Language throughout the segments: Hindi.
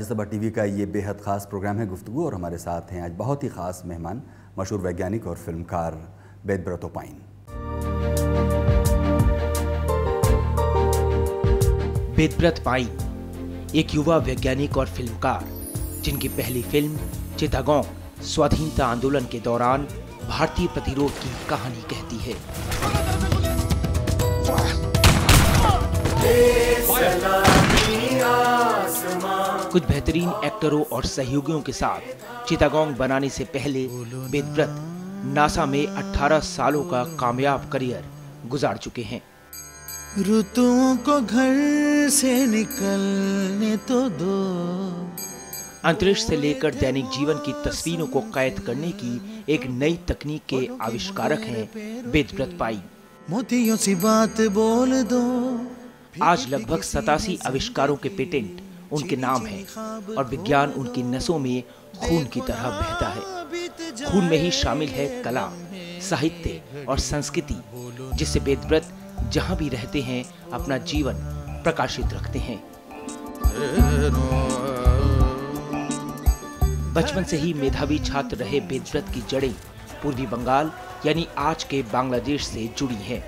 राज्यसभा टीवी का ये बेहद ख़ास प्रोग्राम है गुफ्तु और हमारे साथ हैं आज बहुत ही ख़ास मेहमान मशहूर वैज्ञानिक और फिल्मकार बेदब्रत ओपाइन बेदब्रत पाइन एक युवा वैज्ञानिक और फिल्मकार जिनकी पहली फिल्म चितागोंग स्वाधीनता आंदोलन के दौरान भारतीय प्रतिरोध की कहानी कहती है सलामी कुछ बेहतरीन एक्टरों और सहयोगियों के साथ चितागोंग बनाने से पहले वेदव्रत नासा में 18 सालों का कामयाब करियर गुजार चुके हैं ऋतुओं को घर से निकलने तो दो अंतरिक्ष से लेकर दैनिक जीवन की तस्वीरों को कैद करने की एक नई तकनीक के आविष्कारक हैं वेदव्रत पाई मोतियों से बात बोल दो आज लगभग सतासी आविष्कारों के पेटेंट उनके नाम है और विज्ञान उनकी नसों में खून की तरह बहता है खून में ही शामिल है कला साहित्य और संस्कृति जिससे वेदव्रत जहाँ भी रहते हैं अपना जीवन प्रकाशित रखते हैं बचपन से ही मेधावी छात्र रहे वेदव्रत की जड़ें पूर्वी बंगाल यानी आज के बांग्लादेश से जुड़ी हैं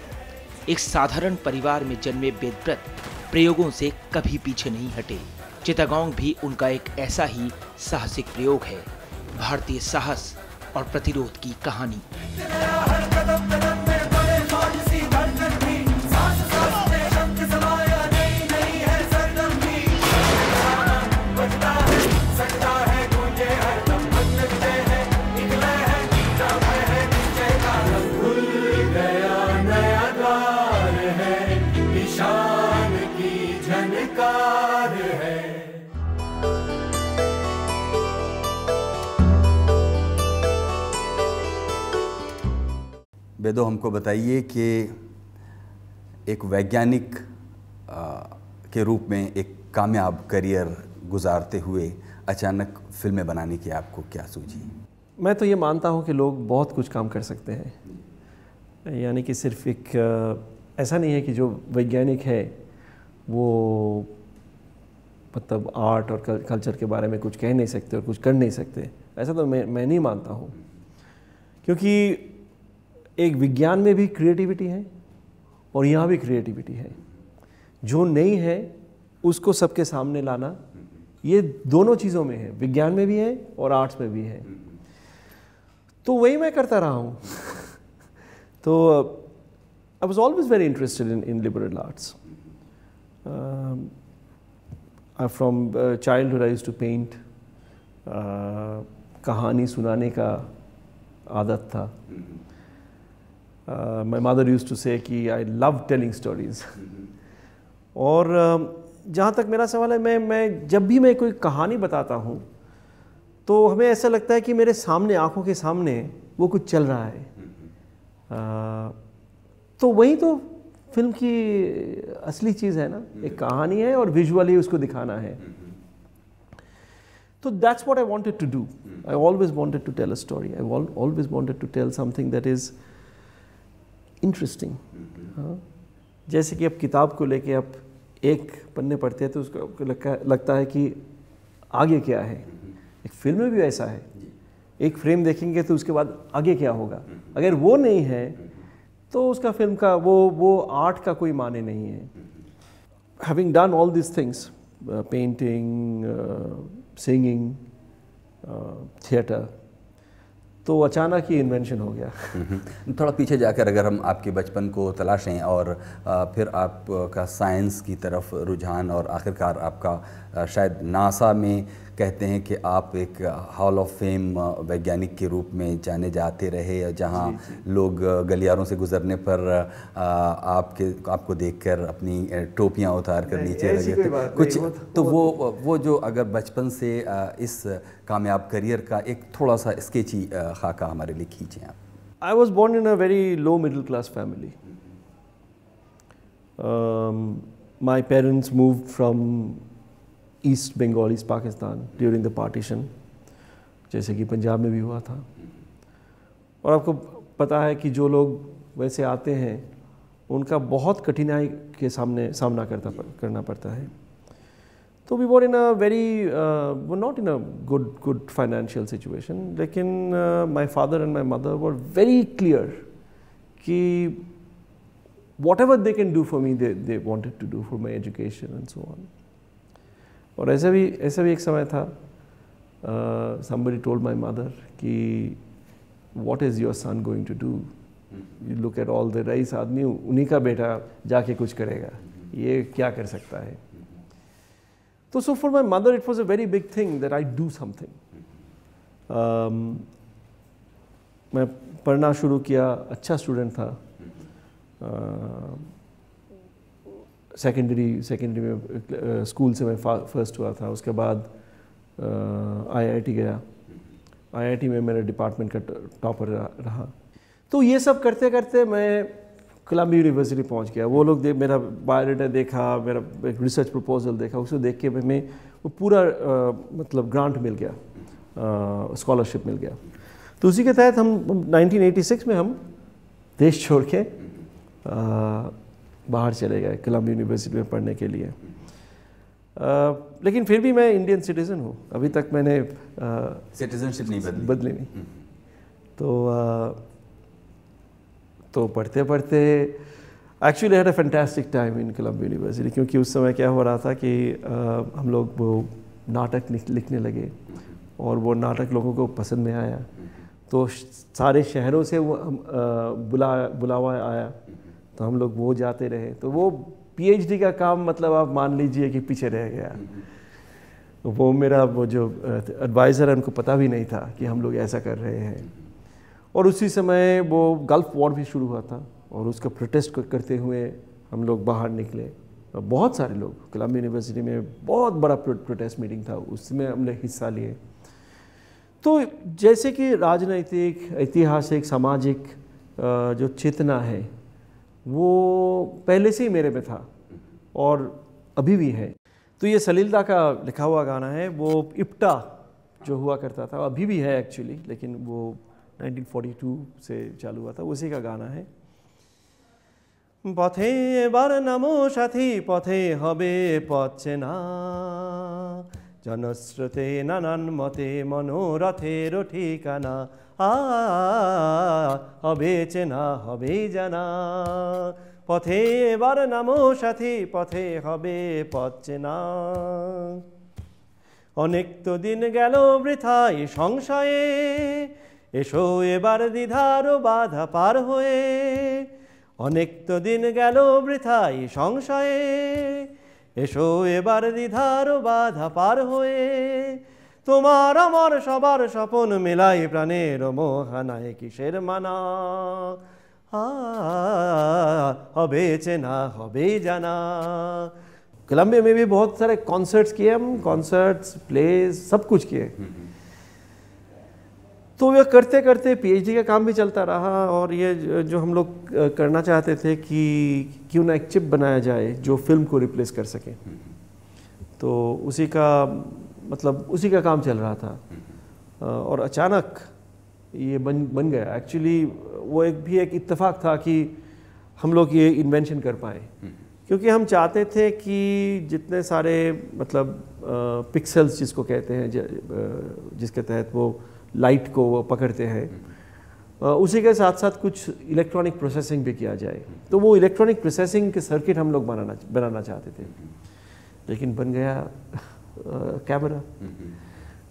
एक साधारण परिवार में जन्मे वेदव्रत प्रयोगों से कभी पीछे नहीं हटे चितागोंग भी उनका एक ऐसा ही साहसिक प्रयोग है भारतीय साहस और प्रतिरोध की कहानी बेदो हमको बताइए कि एक वैज्ञानिक के रूप में एक कामयाब करियर गुजारते हुए अचानक फिल्में बनाने की आपको क्या सूझी मैं तो ये मानता हूँ कि लोग बहुत कुछ काम कर सकते हैं यानी कि सिर्फ एक ऐसा नहीं है कि जो वैज्ञानिक है वो मतलब आर्ट और कल्चर के बारे में कुछ कह नहीं सकते और कुछ कर नहीं सकते ऐसा तो मैं मैं नहीं मानता हूँ क्योंकि एक विज्ञान में भी क्रिएटिविटी है और यहाँ भी क्रिएटिविटी है जो नहीं है उसको सबके सामने लाना ये दोनों चीज़ों में है विज्ञान में भी है और आर्ट्स में भी है तो वही मैं करता रहा हूँ तो I was always very interested in in liberal arts from childhood I to paint कहानी सुनाने का आदत था hmm. My mother use to say कि आई लव टेलिंग स्टोरीज़ और um, जहाँ तक मेरा सवाल है मैं मैं जब भी मैं कोई कहानी बताता हूँ तो हमें ऐसा लगता है कि मेरे सामने आँखों के सामने वो कुछ चल रहा है आ, uh, तो वही तो फिल्म की असली चीज़ है ना एक कहानी है और विजुअली उसको दिखाना है तो that's what I wanted to do I always wanted to tell a story I always wanted to tell something that is interesting हाँ जैसे कि अब किताब को लेके आप एक पन्ने पढ़ते हैं तो उसको आपको लगता है कि आगे क्या है एक फिल्म में भी ऐसा है एक फ्रेम देखेंगे तो उसके बाद आगे क्या होगा अगर वो नहीं है तो उसका फिल्म का वो वो आर्ट का कोई माने नहीं है having done all this things painting singing theatre तो अचानक ही इन्वेंशन हो गया थोड़ा पीछे जाकर अगर हम आपके बचपन को तलाशें और फिर आपका साइंस की तरफ रुझान और आखिरकार आपका शायद नासा में कहते हैं कि आप एक हॉल ऑफ फेम वैज्ञानिक के रूप में जाने जाते रहे जहां लोग गलियारों से गुजरने पर आपके आपको देखकर अपनी टोपियां उतार कर नीचे लगे तो कुछ तो वो वो जो अगर बचपन से इस कामयाब करियर का एक थोड़ा सा स्केची खाका हमारे लिए खींचे आप I was born in a very low middle class family my parents move from East Bengal East Pakistan during the partition जैसे कि पंजाब में भी हुआ था और आपको पता है कि जो लोग वैसे आते हैं उनका बहुत कठिनाई के सामने सामना करता करना पड़ता है तो we were in a very वो not in a good good financial situation लेकिन my father and my mother were very clear कि whatever they can do for me they they wanted to do for my education and so on और ऐसा भी ऐसा भी एक समय था somebody टोल्ड माई मदर कि what is your son going to do you look at all the rice आदमी उन्हीं का बेटा जाके कुछ करेगा ये क्या कर सकता है तो so for my mother it was a very big thing that I do something मैं पढ़ना शुरू किया अच्छा स्टूडेंट था uh, सेकेंडरी सेकेंडरी में स्कूल से मैं फर्स्ट हुआ था उसके बाद आईआईटी uh, गया आईआईटी में मेरा डिपार्टमेंट का टॉपर रहा तो ये सब करते करते मैं कोलम्बिया यूनिवर्सिटी पहुंच गया वो लोग देख मेरा बायोडाटा देखा मेरा एक रिसर्च प्रपोजल देखा उसको देख के मैं वो पूरा आ, uh, मतलब ग्रांट मिल गया स्कॉलरशिप uh, मिल गया तो उसी के तहत हम 1986 में हम देश छोड़ के आ, बाहर चले गए कलम यूनिवर्सिटी में पढ़ने के लिए आ, लेकिन फिर भी मैं इंडियन सिटीज़न हूँ अभी तक मैंने सिटीजनशिप नहीं बदली बदली नहीं हम्म। तो आ, तो पढ़ते पढ़ते actually had a fantastic time in Columbia university क्योंकि उस समय क्या हो रहा था कि आ, हम लोग वो नाटक लिखने लगे और वो नाटक लोगों को पसंद में आया हम्म। तो सारे शहरों से वो बुला बुलावा आया तो हम लोग वो जाते रहे तो वो पीएचडी का काम मतलब आप मान लीजिए कि पीछे रह गया वो मेरा वो जो एडवाइज़र है उनको पता भी नहीं था कि हम लोग ऐसा कर रहे हैं और उसी समय वो गल्फ़ वॉर भी शुरू हुआ था और उसका प्रोटेस्ट करते हुए हम लोग बाहर निकले बहुत सारे लोग कलाम यूनिवर्सिटी में बहुत बड़ा प्रोटेस्ट मीटिंग था उसमें हमने हिस्सा लिए तो जैसे कि राजनैतिक ऐतिहासिक सामाजिक जो चेतना है वो पहले से ही मेरे पे था और अभी भी है तो ये सलीलता का लिखा हुआ गाना है वो इप्टा जो हुआ करता था अभी भी है एक्चुअली लेकिन वो 1942 से चालू हुआ था उसी का गाना है पथे बार नमो साथी पथे हबे পথে ना জনশ্রুতে নানান মতে মনোরথের ঠিকানা আ হবে চেনা হবে জানা পথে এবার নামো সাথী পথে হবে পথ চেনা অনেক তো দিন গেল বৃথায় সংশয়ে এসো এবার দ্বিধার বাধা পার হয়ে অনেক তো দিন গেল বৃথায় সংশয়ে এসো এবার দ্বিধার বাধা পার হয়ে তোমার আমার সবার স্বপন মেলাই প্রাণের মোহানায় কিসের মানা হবে চেনা হবে জানা कोलंबिया মেবি भी बहुत কনসার্টস कॉन्सर्ट्स কনসার্টস প্লেস সব प्लेस सब तो वह करते करते पीएचडी का काम भी चलता रहा और ये जो हम लोग करना चाहते थे कि क्यों ना एक चिप बनाया जाए जो फिल्म को रिप्लेस कर सके हम्म, हम्म। तो उसी का मतलब उसी का काम चल रहा था हम्म, और अचानक ये बन बन गया एक्चुअली वो एक भी एक इत्तेफाक था कि हम लोग ये इन्वेंशन कर पाए क्योंकि हम चाहते थे कि जितने सारे मतलब पिक्सल्स जिसको कहते हैं जिसके तहत वो लाइट को वो पकड़ते हैं उसी के साथ साथ कुछ इलेक्ट्रॉनिक प्रोसेसिंग भी किया जाए तो वो इलेक्ट्रॉनिक प्रोसेसिंग के सर्किट हम लोग बनाना बनाना चाहते थे लेकिन बन गया कैमरा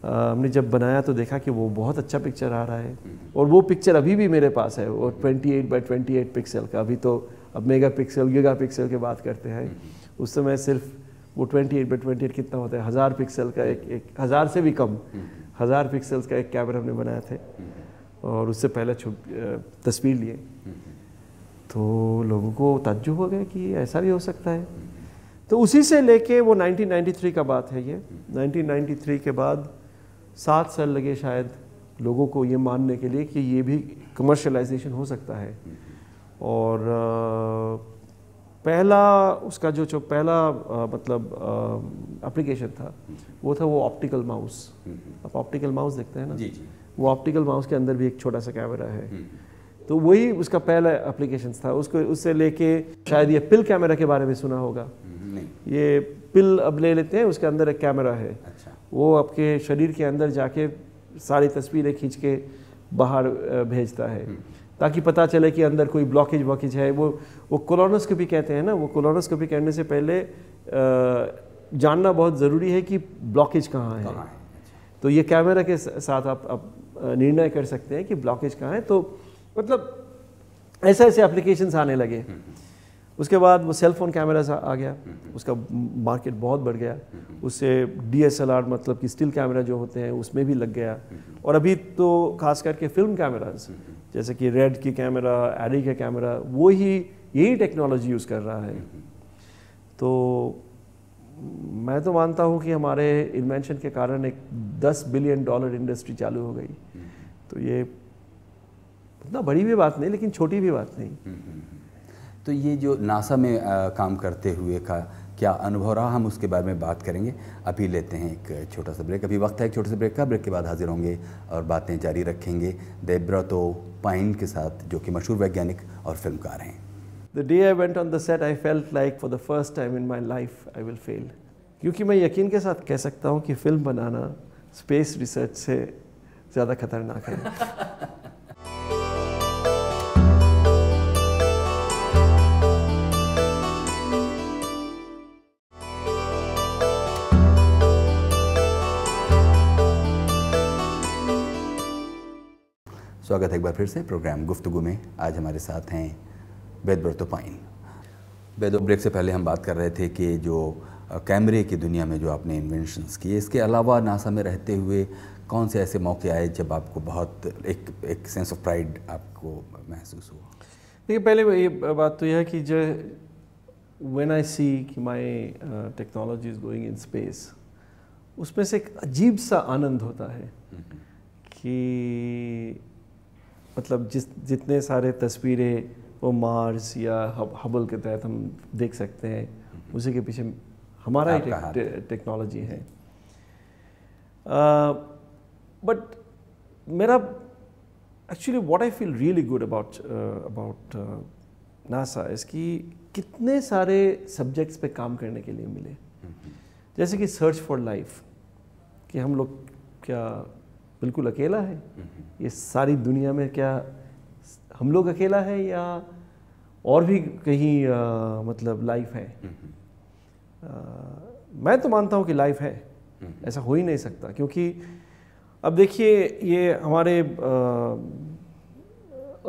हमने जब बनाया तो देखा कि वो बहुत अच्छा पिक्चर आ रहा है और वो पिक्चर अभी भी मेरे पास है वो 28 बाई 28 पिक्सल का अभी तो अब मेगा पिक्सल गीगा पिक्सल की बात करते हैं उस समय सिर्फ वो 28 बाई 28 कितना होता है हज़ार पिक्सल का एक एक हज़ार से भी कम हज़ार पिक्सल्स का एक कैमरा हमने बनाए थे और उससे पहले छुप तस्वीर लिए तो लोगों को तजुब हो गया कि ऐसा भी हो सकता है तो उसी से लेके वो 1993 का बात है ये 1993 के बाद सात साल लगे शायद लोगों को ये मानने के लिए कि ये भी कमर्शलाइजेशन हो सकता है और पहला उसका जो जो पहला आ, मतलब एप्लीकेशन था वो था वो ऑप्टिकल माउस आप ऑप्टिकल माउस देखते हैं ना जी जी वो ऑप्टिकल माउस के अंदर भी एक छोटा सा कैमरा है हम्म। तो वही उसका पहला एप्लीकेशन था उसको उससे लेके शायद ये पिल कैमरा के बारे में सुना होगा हम्म, नहीं। ये पिल अब ले लेते हैं उसके अंदर एक कैमरा है अच्छा। वो आपके शरीर के अंदर जाके सारी तस्वीरें खींच के बाहर भेजता है हम्म। ताकि पता चले कि अंदर कोई ब्लॉकेज वॉकेज है वो वो कोलोनोस्कोपी कहते हैं ना वो कोलोनोस्कोपी करने से पहले जानना बहुत ज़रूरी है कि ब्लॉकेज कहाँ है तो ये कैमरा के साथ आप, आप निर्णय कर सकते हैं कि ब्लॉकेज कहाँ है तो मतलब ऐसा ऐसे एप्लीकेशंस आने लगे हम्म, हम्म। उसके बाद वो सेल फोन कैमराज आ गया हम्म। उसका मार्केट बहुत बढ़ गया हम्म। उससे डी मतलब कि स्टिल कैमरा जो होते हैं उसमें भी लग गया हम्म। और अभी तो खास करके फिल्म कैमराज जैसे कि रेड की कैमरा एडी का कैमरा वो ही यही टेक्नोलॉजी यूज़ कर रहा है तो मैं तो मानता हूँ कि हमारे इन्वेंशन के कारण एक 10 बिलियन डॉलर इंडस्ट्री चालू हो गई तो ये इतना बड़ी भी बात नहीं लेकिन छोटी भी बात नहीं तो ये जो नासा में आ, काम करते हुए का क्या अनुभव रहा हम उसके बारे में बात करेंगे अभी लेते हैं एक छोटा सा ब्रेक अभी वक्त है एक छोटे से ब्रेक का ब्रेक के बाद हाजिर होंगे और बातें जारी रखेंगे देब्रतो पाइन के साथ जो कि मशहूर वैज्ञानिक और फिल्मकार हैं the day I went on the set I felt like for the first time in my life I will fail क्योंकि मैं यकीन के साथ कह सकता हूँ कि फिल्म बनाना स्पेस रिसर्च से ज़्यादा खतरनाक है स्वागत है एक बार फिर से प्रोग्राम गुफ्तु में आज हमारे साथ हैं वेदव्रत पाइन वेदो ब्रेक से पहले हम बात कर रहे थे कि जो कैमरे की दुनिया में जो आपने इन्वेंशंस किए इसके अलावा नासा में रहते हुए कौन से ऐसे मौके आए जब आपको बहुत एक एक सेंस ऑफ प्राइड आपको महसूस हुआ देखिए पहले ये बात तो यह है कि जो वेन आई सी कि my technology is going in space उसमें से एक अजीब सा आनंद होता है हम्म, हम्म। कि मतलब जिस जितने सारे तस्वीरें वो मार्स या हब, हबल के तहत हम देख सकते हैं हम्म। उसी के पीछे हमारा ही टेक्नोलॉजी है बट मेरा actually what I feel really good about about NASA इसकी कितने सारे सब्जेक्ट्स पे काम करने के लिए मिले हम्म। जैसे कि सर्च फॉर लाइफ कि हम लोग क्या बिल्कुल अकेला है ये सारी दुनिया में क्या हम लोग अकेला है या और भी कहीं आ, मतलब लाइफ है आ, हम्म, हम्म। मैं तो मानता हूँ कि लाइफ है हम्म, ऐसा हो ही नहीं सकता क्योंकि अब देखिए ये हमारे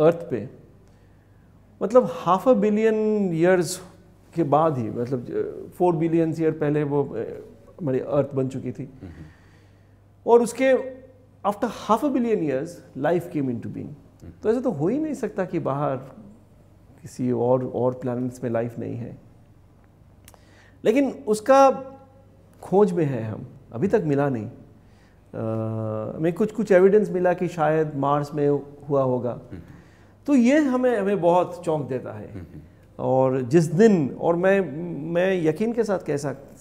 अर्थ पे मतलब हाफ अ बिलियन ईयर्स के बाद ही मतलब फोर बिलियन ईयर पहले वो हमारी अर्थ बन चुकी थी और उसके after half a billion years life came into being तो ऐसा तो हो ही नहीं सकता कि बाहर किसी और और प्लानट्स में लाइफ नहीं है लेकिन उसका खोज में है हम अभी तक मिला नहीं हमें कुछ कुछ एविडेंस मिला कि शायद मार्स में हुआ होगा तो ये हमें हमें बहुत चौंक देता है और जिस दिन और मैं मैं यकीन के साथ कह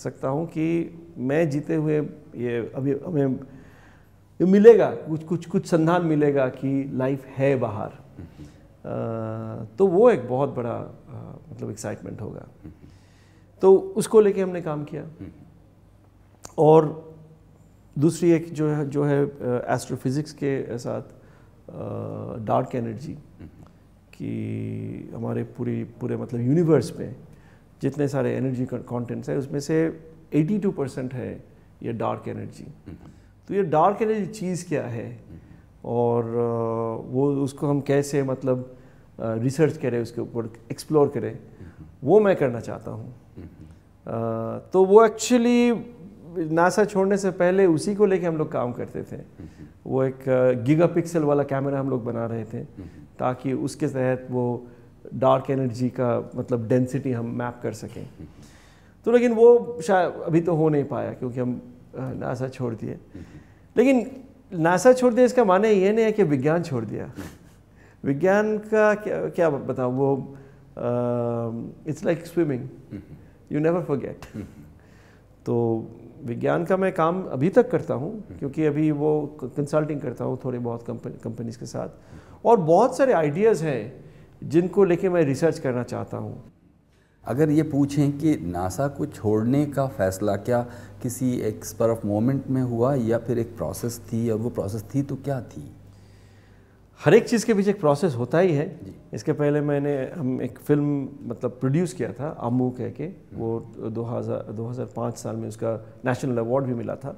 सकता हूँ कि मैं जीते हुए ये अभी हमें ये मिलेगा कुछ कुछ कुछ संधान मिलेगा कि लाइफ है बाहर हम्म। तो वो एक बहुत बड़ा मतलब एक्साइटमेंट होगा हम्म। तो उसको लेके हमने काम किया हम्म। और दूसरी एक जो है जो है एस्ट्रोफिज़िक्स के साथ डार्क एनर्जी कि हमारे पूरी पूरे मतलब यूनिवर्स में जितने सारे एनर्जी कंटेंट्स हैं उसमें से 82 परसेंट है ये डार्क एनर्जी तो ये डार्क एनर्जी चीज़ क्या है और uh, वो उसको हम कैसे मतलब रिसर्च uh, करें उसके ऊपर एक्सप्लोर करें वो मैं करना चाहता हूँ uh, तो वो एक्चुअली नासा छोड़ने से पहले उसी को लेके हम लोग काम करते थे वो एक पिक्सल वाला कैमरा हम लोग बना रहे थे ताकि उसके तहत वो डार्क एनर्जी का मतलब डेंसिटी हम मैप कर सकें तो लेकिन वो शायद अभी तो हो नहीं पाया क्योंकि हम नासा छोड़ दिए लेकिन नासा छोड़ दिया इसका माने ये नहीं है कि विज्ञान छोड़ दिया विज्ञान का क्या क्या बताऊँ वो it's like swimming you never forget तो विज्ञान का मैं काम अभी तक करता हूँ क्योंकि अभी वो कंसल्टिंग करता हूँ थोड़े बहुत कंपनीज के साथ और बहुत सारे आइडियाज़ हैं जिनको लेके मैं रिसर्च करना चाहता हूँ अगर ये पूछें कि नासा को छोड़ने का फैसला क्या किसी एक स्पर मोमेंट में हुआ या फिर एक प्रोसेस थी और वो प्रोसेस थी तो क्या थी हर एक चीज़ के पीछे एक प्रोसेस होता ही है इसके पहले मैंने हम एक फिल्म मतलब प्रोड्यूस किया था अमू कह के हम्म। वो 2000 2005 साल में उसका नेशनल अवार्ड भी मिला था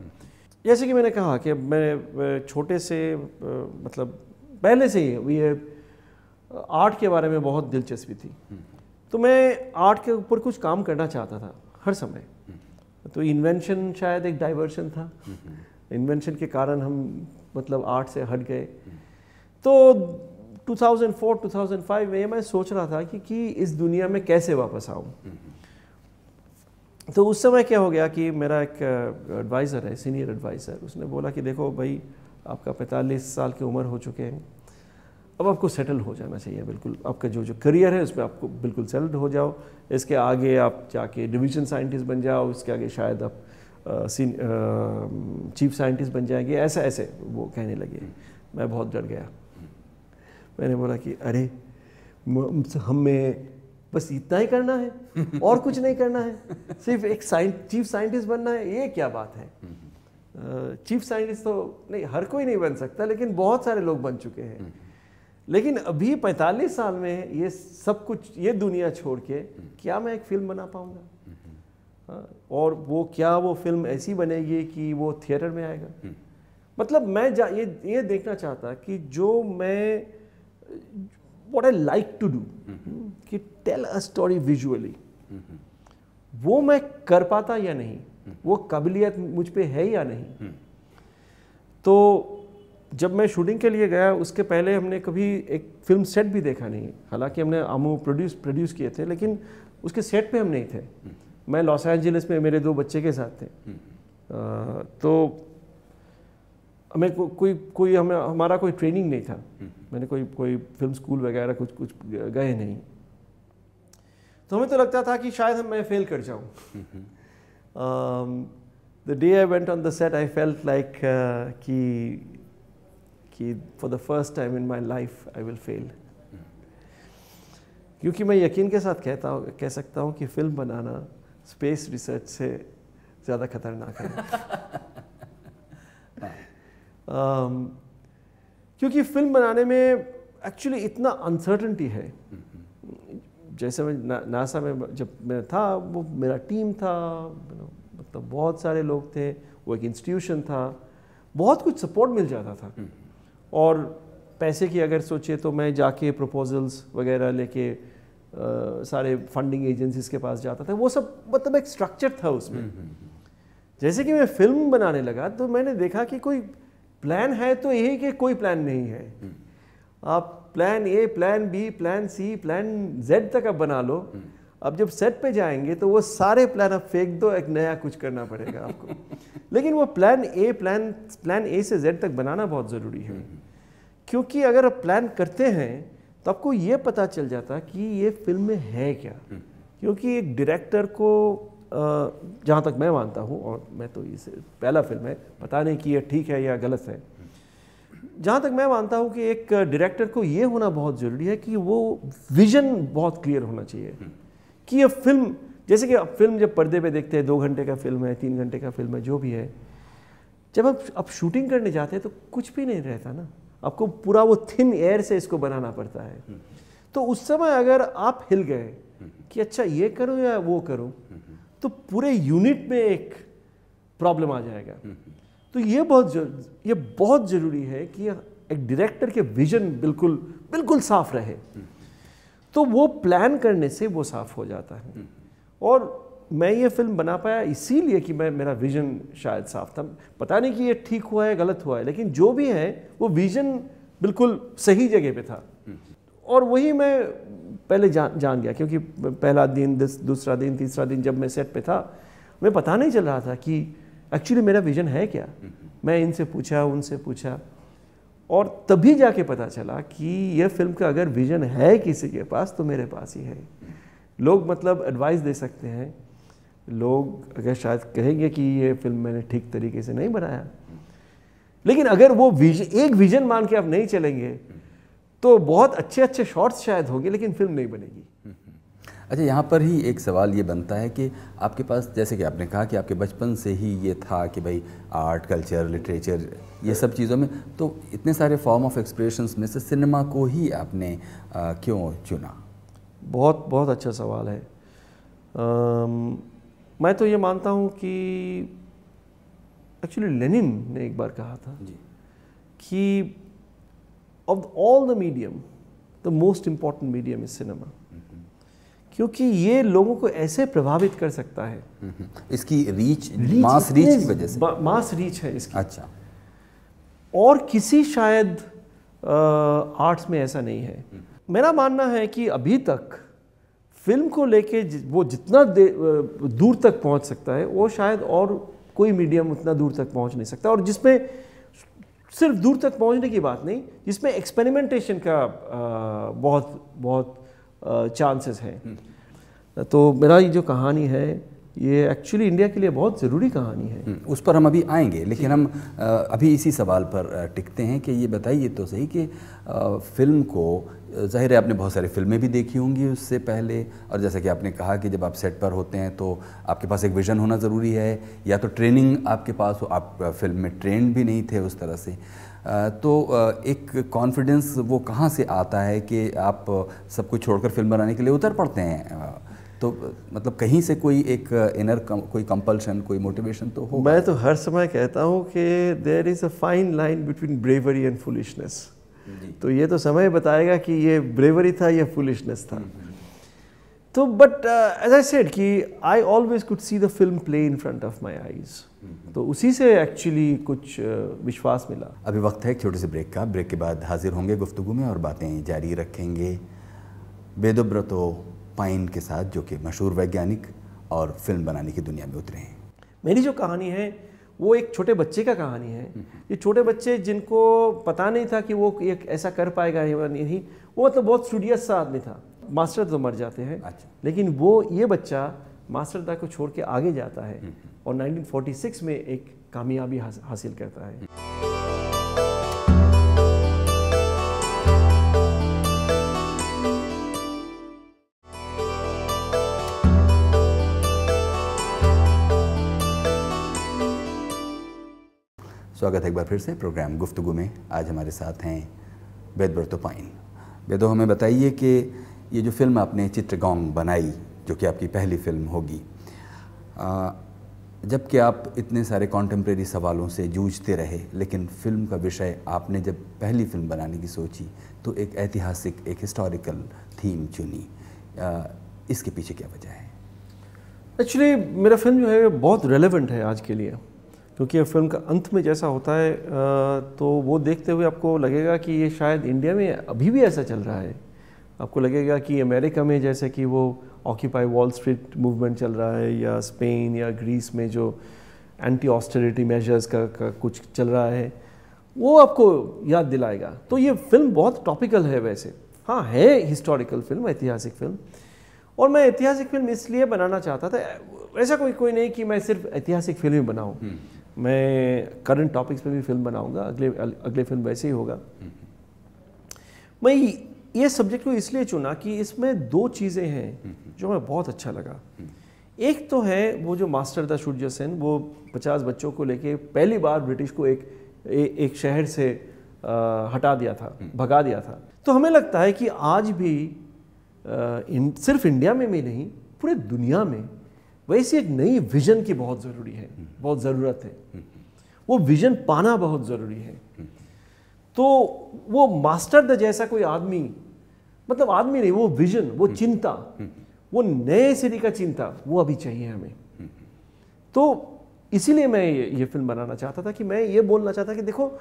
जैसे कि मैंने कहा कि मैं छोटे से मतलब पहले से ही ये आर्ट के बारे में बहुत दिलचस्पी थी हम्म। तो मैं आर्ट के ऊपर कुछ काम करना चाहता था हर समय तो इन्वेंशन शायद एक डाइवर्शन था इन्वेंशन के कारण हम मतलब आर्ट से हट गए तो 2004 2005 में मैं सोच रहा था कि, कि इस दुनिया में कैसे वापस आऊँ तो उस समय क्या हो गया कि मेरा एक एडवाइज़र uh, है सीनियर एडवाइज़र उसने बोला कि देखो भाई आपका 45 साल की उम्र हो चुके हैं अब आपको सेटल हो जाना चाहिए बिल्कुल आपका जो जो करियर है उसमें आपको बिल्कुल सेटल्ड हो जाओ इसके आगे आप जाके डिवीजन साइंटिस्ट बन जाओ इसके आगे शायद आप चीफ साइंटिस्ट बन जाएंगे ऐसा ऐसे वो कहने लगे मैं बहुत डर गया मैंने बोला कि अरे हमें बस इतना ही करना है और कुछ नहीं करना है सिर्फ एक साइंट चीफ साइंटिस्ट बनना है ये क्या बात है चीफ साइंटिस्ट तो नहीं हर कोई नहीं बन सकता लेकिन बहुत सारे लोग बन चुके हैं लेकिन अभी 45 साल में ये सब कुछ ये दुनिया छोड़ के क्या मैं एक फिल्म बना पाऊंगा हाँ, और वो क्या वो फिल्म ऐसी बनेगी कि वो थिएटर में आएगा मतलब मैं जा ये ये देखना चाहता कि जो मैं what I like to do कि टेल अ स्टोरी विजुअली वो मैं कर पाता या नहीं वो काबिलियत मुझ पर है या नहीं तो जब मैं शूटिंग के लिए गया उसके पहले हमने कभी एक फिल्म सेट भी देखा नहीं हालांकि हमने आमो प्रोड्यूस प्रोड्यूस किए थे लेकिन उसके सेट पे हम नहीं थे मैं लॉस एंजलिस में मेरे दो बच्चे के साथ थे आ, तो हमें को, कोई कोई हमें हमारा कोई ट्रेनिंग नहीं था मैंने कोई कोई फिल्म स्कूल वगैरह कुछ कुछ गए नहीं तो हमें तो लगता था कि शायद हम मैं फेल कर जाऊँ the day I went on the set I felt like कि कि for the first time in my life I will fail क्योंकि मैं यकीन के साथ कहता हूँ कह सकता हूँ कि फिल्म बनाना स्पेस रिसर्च से ज़्यादा खतरनाक है um, क्योंकि फिल्म बनाने में एक्चुअली इतना अनसर्टनटी है जैसे मैं ना, नासा में जब मैं था वो मेरा टीम था मतलब बहुत सारे लोग थे वो एक इंस्टीट्यूशन था बहुत कुछ सपोर्ट मिल जाता था हम्म। और पैसे की अगर सोचे तो मैं जाके प्रपोजल्स वगैरह लेके Uh, सारे फंडिंग एजेंसीज के पास जाता था वो सब मतलब एक स्ट्रक्चर था उसमें हम्म, हम्म, हम्म। जैसे कि मैं फिल्म बनाने लगा तो मैंने देखा कि कोई प्लान है तो यही कि कोई प्लान नहीं है आप plan A plan B plan C plan Z तक आप बना लो अब जब सेट पे जाएंगे तो वो सारे प्लान अब फेंक दो एक नया कुछ करना पड़ेगा आपको लेकिन वो plan A plan plan A से जेड तक बनाना बहुत ज़रूरी है हम्म। क्योंकि अगर आप प्लान करते हैं तो आपको ये पता चल जाता कि ये फिल्म में है क्या हम्म। क्योंकि एक डायरेक्टर को जहाँ तक मैं मानता हूँ और मैं तो इसे पहला फिल्म है पता नहीं कि यह ठीक है या गलत है जहाँ तक मैं मानता हूँ कि एक डायरेक्टर को ये होना बहुत ज़रूरी है कि वो विज़न बहुत क्लियर होना चाहिए हम्म। कि ये फिल्म जैसे कि अब फिल्म जब पर्दे पे देखते हैं दो घंटे का फिल्म है तीन घंटे का फिल्म है जो भी है जब आप अब शूटिंग करने जाते हैं तो कुछ भी नहीं रहता ना आपको पूरा वो थिन एयर से इसको बनाना पड़ता है हम्म। तो उस समय अगर आप हिल गए हम्म। कि अच्छा ये करो या वो करो हम्म, तो पूरे यूनिट में एक प्रॉब्लम आ जाएगा तो ये बहुत ये बहुत ज़रूरी है कि एक डायरेक्टर के विजन बिल्कुल बिल्कुल साफ रहे तो वो प्लान करने से वो साफ़ हो जाता है हम्म। और मैं ये फिल्म बना पाया इसीलिए कि मैं मेरा विज़न शायद साफ था पता नहीं कि ये ठीक हुआ है गलत हुआ है लेकिन जो भी है वो विज़न बिल्कुल सही जगह पे था हम्म। और वही मैं पहले जान जान गया क्योंकि पहला दिन दूसरा दिन तीसरा दिन जब मैं सेट पे था मैं पता नहीं चल रहा था कि एक्चुअली मेरा विज़न है क्या हम्म। मैं इनसे पूछा उनसे पूछा और तभी जाके पता चला कि यह फिल्म का अगर विज़न है किसी के पास तो मेरे पास ही है लोग मतलब एडवाइस दे सकते हैं लोग अगर शायद कहेंगे कि ये फिल्म मैंने ठीक तरीके से नहीं बनाया लेकिन अगर वो विजन एक विज़न मान के आप नहीं चलेंगे तो बहुत अच्छे अच्छे शॉट्स शायद होंगे लेकिन फिल्म नहीं बनेगी अच्छा यहाँ पर ही एक सवाल ये बनता है कि आपके पास जैसे कि आपने कहा कि आपके बचपन से ही ये था कि भाई आर्ट कल्चर लिटरेचर ये सब चीज़ों में तो इतने सारे फॉर्म ऑफ एक्सप्रेशन में से सिनेमा को ही आपने आ, क्यों चुना बहुत बहुत अच्छा सवाल है आम, मैं तो ये मानता हूँ कि एक्चुअली लेनिन ने एक बार कहा था जी कि of all the medium the most important medium is cinema क्योंकि ये लोगों को ऐसे प्रभावित कर सकता है इसकी रीच, रीच मास रीच की वजह से मास रीच है इसकी अच्छा और किसी शायद आर्ट्स में ऐसा नहीं है हम्म। मेरा मानना है कि अभी तक फिल्म को लेके वो जितना दूर तक पहुंच सकता है वो शायद और कोई मीडियम उतना दूर तक पहुंच नहीं सकता और जिसमें सिर्फ दूर तक पहुंचने की बात नहीं जिसमें एक्सपेरिमेंटेशन का बहुत बहुत चांसेस हैं तो मेरा ये जो कहानी है ये एक्चुअली इंडिया के लिए बहुत ज़रूरी कहानी है हम्म, उस पर हम अभी आएंगे लेकिन हम अभी इसी सवाल पर टिकते हैं कि ये बताइए तो सही कि फिल्म को ज़ाहिर है आपने बहुत सारी फिल्में भी देखी होंगी उससे पहले और जैसा कि आपने कहा कि जब आप सेट पर होते हैं तो आपके पास एक विज़न होना ज़रूरी है या तो ट्रेनिंग आपके पास हो आप फिल्म में ट्रेंड भी नहीं थे उस तरह से तो एक कॉन्फिडेंस वो कहाँ से आता है कि आप सब कुछ छोड़कर फिल्म बनाने के लिए उतर पड़ते हैं तो मतलब कहीं से कोई एक इनर कम, कोई कंपल्शन कोई मोटिवेशन तो हो मैं तो हर समय कहता हूँ कि there is a fine line between bravery and foolishness तो ये तो समय बताएगा कि ये ब्रेवरी था या फुलिशनेस था हम्म, हम्म। तो बट एज आई सेड कि I always could see the film play in front of my eyes तो उसी से एक्चुअली कुछ uh, विश्वास मिला अभी वक्त है एक छोटे से ब्रेक का ब्रेक के बाद हाजिर होंगे गुफ्तु में और बातें जारी रखेंगे बेदब्रतो पाइन के साथ जो कि मशहूर वैज्ञानिक और फिल्म बनाने की दुनिया में उतरे हैं मेरी जो कहानी है वो एक छोटे बच्चे का कहानी है हम्म। ये छोटे बच्चे जिनको पता नहीं था कि वो एक ऐसा कर पाएगा या नहीं वो मतलब बहुत स्टूडियस सा आदमी था मास्टर तो मर जाते हैं अच्छा। लेकिन वो ये बच्चा दा को छोड़ के आगे जाता है हम्म, हम्म। और 1946 में एक कामयाबी हासिल करता है हम्म। स्वागत है एक बार फिर से प्रोग्राम गुफ्तगु में आज हमारे साथ हैं वेद पाइन वेदो हमें बताइए कि ये जो फिल्म आपने चित्रगोंग बनाई जो कि आपकी पहली फिल्म होगी जबकि आप इतने सारे कॉन्टेम्प्रेरी सवालों से जूझते रहे लेकिन फिल्म का विषय आपने जब पहली फिल्म बनाने की सोची तो एक ऐतिहासिक एक हिस्टोरिकल थीम चुनी आ, इसके पीछे क्या वजह है एक्चुअली मेरा फिल्म जो है बहुत रेलेवेंट है आज के लिए क्योंकि ये फिल्म का अंत में जैसा होता है तो वो देखते हुए आपको लगेगा कि ये शायद इंडिया में अभी भी ऐसा चल रहा है आपको लगेगा कि अमेरिका में जैसे कि वो ऑक्यूपाई वॉल स्ट्रीट मूवमेंट चल रहा है या स्पेन या ग्रीस में जो एंटी ऑस्टेरिटी मेजर्स का, का कुछ चल रहा है वो आपको याद दिलाएगा तो ये फिल्म बहुत टॉपिकल है वैसे हाँ है हिस्टोरिकल फिल्म ऐतिहासिक फिल्म और मैं ऐतिहासिक फिल्म इसलिए बनाना चाहता था ऐसा कोई कोई नहीं कि मैं सिर्फ ऐतिहासिक फिल्म ही बनाऊँ हम्म। मैं करंट टॉपिक्स पे भी फिल्म बनाऊंगा अगले अगले फिल्म वैसे ही होगा हम्म। मैं ये सब्जेक्ट को इसलिए चुना कि इसमें दो चीज़ें हैं जो हमें बहुत अच्छा लगा एक तो है वो जो मास्टर था सूर्य सेन वो पचास बच्चों को लेके पहली बार ब्रिटिश को एक ए, एक शहर से आ, हटा दिया था भगा दिया था तो हमें लगता है कि आज भी आ, इन, सिर्फ इंडिया में भी नहीं पूरे दुनिया में वैसी एक नई विजन की बहुत ज़रूरी है बहुत ज़रूरत है वो विजन पाना बहुत ज़रूरी है तो वो मास्टर द जैसा कोई आदमी मतलब आदमी नहीं वो विजन वो हम्म। चिंता हम्म। वो नए सिरे का चिंता वो अभी चाहिए हमें हम्म। तो इसीलिए मैं ये ये फिल्म बनाना चाहता था कि मैं ये बोलना चाहता कि देखो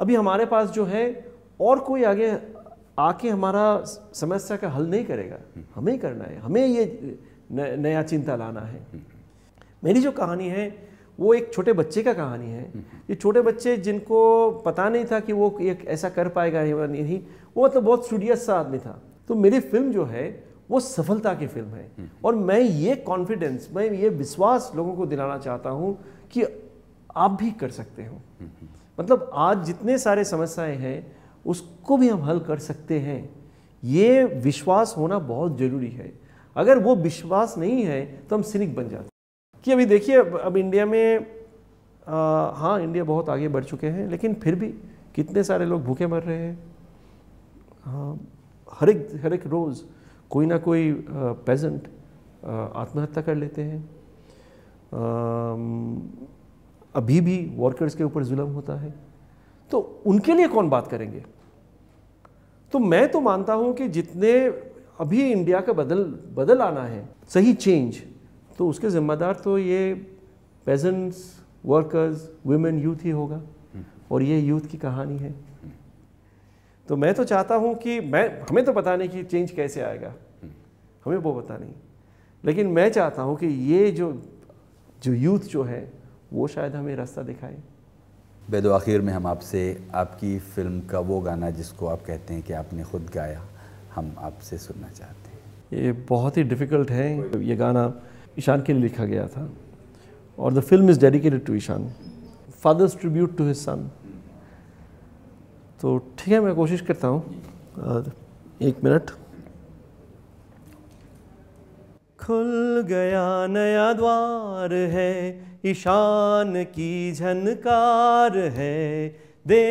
अभी हमारे पास जो है और कोई आगे आके हमारा समस्या का हल नहीं करेगा हमें करना है हमें ये न, नया चिंता लाना है मेरी जो कहानी है वो एक छोटे बच्चे का कहानी है ये छोटे बच्चे जिनको पता नहीं था कि वो एक ऐसा कर पाएगा या नहीं वो मतलब बहुत स्टूडियस सा आदमी था तो मेरी फिल्म जो है वो सफलता की फिल्म है हम्म। और मैं ये कॉन्फिडेंस मैं ये विश्वास लोगों को दिलाना चाहता हूँ कि आप भी कर सकते हो हम्म, हम्म। मतलब आज जितने सारे समस्याएं हैं उसको भी हम हल कर सकते हैं ये विश्वास होना बहुत ज़रूरी है अगर वो विश्वास नहीं है तो हम सिनिक बन जाते हैं कि अभी देखिए अब इंडिया में आ, हाँ इंडिया बहुत आगे बढ़ चुके हैं लेकिन फिर भी कितने सारे लोग भूखे मर रहे हैं हर एक हर एक रोज़ कोई ना कोई पेजेंट आत्महत्या कर लेते हैं अभी भी वर्कर्स के ऊपर जुल्म होता है तो उनके लिए कौन बात करेंगे तो मैं तो मानता हूँ कि जितने अभी इंडिया का बदल बदल आना है सही चेंज तो उसके ज़िम्मेदार तो ये पेजेंट्स वर्कर्स वुमेन यूथ ही होगा हम्म। और ये यूथ की कहानी है तो मैं तो चाहता हूँ कि मैं हमें तो पता नहीं कि चेंज कैसे आएगा हमें वो पता नहीं लेकिन मैं चाहता हूँ कि ये जो जो यूथ जो है वो शायद हमें रास्ता दिखाए बेदो आखिर में हम आपसे आपकी फ़िल्म का वो गाना जिसको आप कहते हैं कि आपने खुद गाया हम आपसे सुनना चाहते हैं ये बहुत ही डिफ़िकल्ट है ये गाना ईशान के लिए लिखा गया था और the film is dedicated to Ishaan father's tribute to his son तो ठीक है मैं कोशिश करता हूँ एक मिनट खुल गया नया द्वार है ईशान की झनकार है दे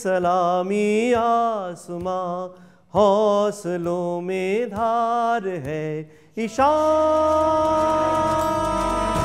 सलामी आसमां हौसलों में धार है ईशान